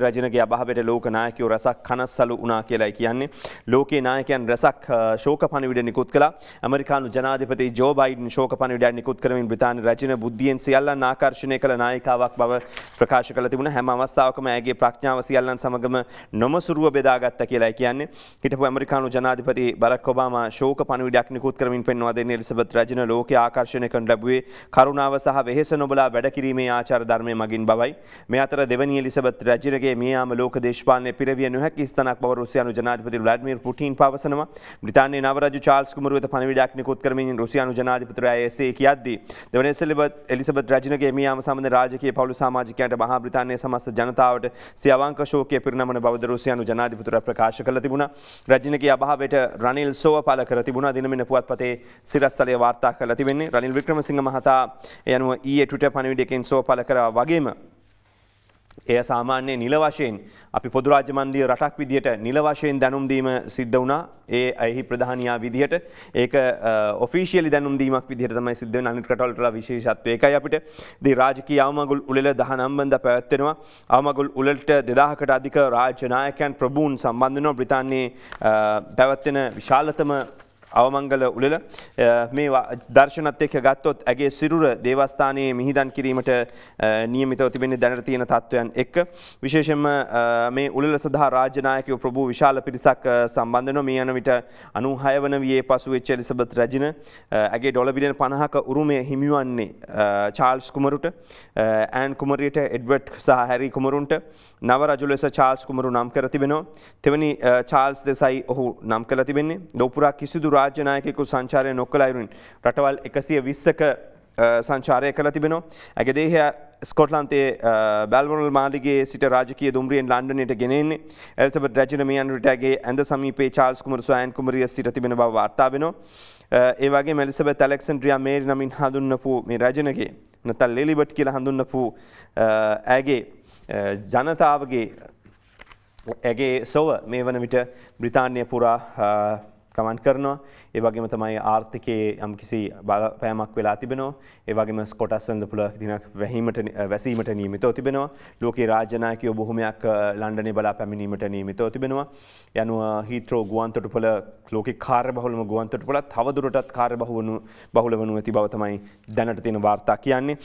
රජනගේ අභාවට ලෝක නායකයෝ රසක් කනස්සලු වනා කියලායි කියන්නේ. ලෝකේ නායකයන් රැසක් ශෝක පණවිඩ නිකුත් කළ අමරිකානු ජනාධපති ජෝබයින් ශෝක පණවිඩ නිකුත් කරමින් බ්‍රතාන රජන බුද්ධියෙන් සියල්ලන් ආකර්ශණය කළ නායකාවක් බව ප්‍රකාශ කළ තිබුණ හැම අවස්ථාවකම ඇගේ ප්‍රඥාව සියල්ලන් සමගම නොමසුරුව බෙදාගත්ත කියලායි කියන්නේ. හිටපු අමරිකානු ජනාධිපති බරක් ඔබාම ශෝක පණවිඩක් නිකුත් කරමින් පෙන්වා දෙන්නේ එලිසබෙත් රජන ලෝකයේ ආකර්ෂණය කරන ලැබුවේ කරුණාව සහ වෙහෙස නොබලා වැඩ කිරීමේ ආචාර ධර්මය මගින් බවයි. මේ අතර දෙවනි එලිසබෙත් රජන රුසියාවේ මේ යාම ලෝක දේශපාලනය පිරවිය නොහැකි ස්ථානක් බව රුසියානු ජනාධිපති ව්ලාඩිමිර් පුටින් පවසනවා. බ්‍රිතාන්‍යයේ නව රජු චාල්ස් කුමරු වෙත පණිවිඩයක් නිකුත් කරමින් රුසියානු ජනාධිපතිතුමා එසේ කියද්දී දෙවනි එලිසබෙත් රජිනගේ මේ යාම සම්බන්ධ රාජකීය පවුළු සමාජිකයන්ට මහා බ්‍රිතාන්‍යයේ සමස්ත ජනතාවට සිය අවංක ශෝකය පිරිනමන බවද රුසියානු ජනාධිපතිතුමා ප්‍රකාශ කළ තිබුණා. රජිනගේ අභාවයට රනිල් සෝව පළ කර තිබුණා. දිනමින පුවත්පතේ සිරස්තලය වාර්තා කරලා තිබෙන්නේ රනිල් වික්‍රමසිංහ මහතා යනුව ඊයේ ට්විටර් පණිවිඩයකින් සෝව පළ කරා වගේම එය සාමාන්‍ය නිල වශයෙන් අපි පොදු රාජ්‍ය මණ්ඩලීය රටක් විදිහට නිල වශයෙන් දැනුම් දීම සිද්ධ වුණා. ඒ එහි ප්‍රධානියා විදිහට ඒක ඔෆිෂියලි දැනුම් දීමක් විදිහට තමයි සිද්ධ වෙන්නේ. අනිත් රටවල් වල විශේෂත්වය ඒකයි අපිට. දී රාජකීය අවමගුල් උළෙල 19 වෙනිදා පැවැත්වෙනවා. අවමගුල් උළෙලට 2000කට අධික රාජ්‍ය නායකයන් ප්‍රභූන් සම්බන්ධ වෙනවා. බ්‍රිතාන්‍යයේ පැවැත්වෙන විශාලතම අවමංගල උලල මේ දර්ශනත් එක්ක ගත්තොත් ඇගේ සිරුර දේවස්ථානයේ මිහිදන් කිරීමට නියමිතව තිබෙන දැනට තියෙන තත්ත්වයන් එක්ක විශේෂයෙන්ම මේ උලල සඳහා රාජනායකයෝ ප්‍රභූ විශාල පිරිසක් සම්බන්ධ වෙනවා මේ යන විට 96 වන වියේ පසු වෙච්ච එලිසබෙත් රජින ඇගේ ඩොලර් බිලියන 50ක උරුමය හිමි වන්නේ චාල්ස් කුමරුට ඈන් කුමරියට එඩ්වර්ඩ් සහ හැරි කුමරුන්ට නව රජු ලෙස චාල්ස් කුමරු නම් කර තිබෙනවා තෙවැනි චාල්ස් දෙසයි ඔහු නම් කළ තිබෙන්නේ ලෝපුරා කිසිදු රාජ්‍යනායකෙකු සංචාරය නොක්කලයිරුන් රටවල් එකසිය විස්සක සංචාරය කළ තිබෙනවා. ඇගේ දේහ ස්කොට්ලන්තේ බැල්වොල් මාලිගේ සිට රාජකය දුම්රියෙන් ලන්ඩනයට ගෙනෙන්නේ එල්සබ රජනමියන් රටගේ ඇඳ සමීපේ චාල්ස් කුමර සයන් කුමරිය සිට තිබෙන බව වාර්තාාවෙනවා. ඒවගේ මෙලිසබ තැලෙක්සන්ට්‍රිය මේරි නමින් හඳුන්නපු මේ රජනගේ නතල් ලෙලිබට් කියල හඳුන්නපු ඇගේ ජනතාවගේ ඇගේ සොව මේ වන විට බ්‍රිතාන්‍ය පුරා කමන් කරනවා ඒ වගේම තමයි ආර්ථිකයේ යම්කිසි බලපෑමක් වෙලා තිබෙනවා ඒ වගේම කොටස් වෙනද පුළුවන් දිනක් වැහිමට වැසීමට නියමිතව තිබෙනවා ලෝකේ රාජනායකයෝ බොහොමයක් ලන්ඩනේ බලා පැමිණීමට නියමිතව තිබෙනවා යනුව හීත්‍රෝ ගුවන්තොටුපළ ලෝකේ කාර්යබහුලම ගුවන්තොටුපළ තවදුරටත් කාර්යබහුවනු බහුල වනු ඇති බව තමයි දැනට තියෙන වාර්තා කියන්නේ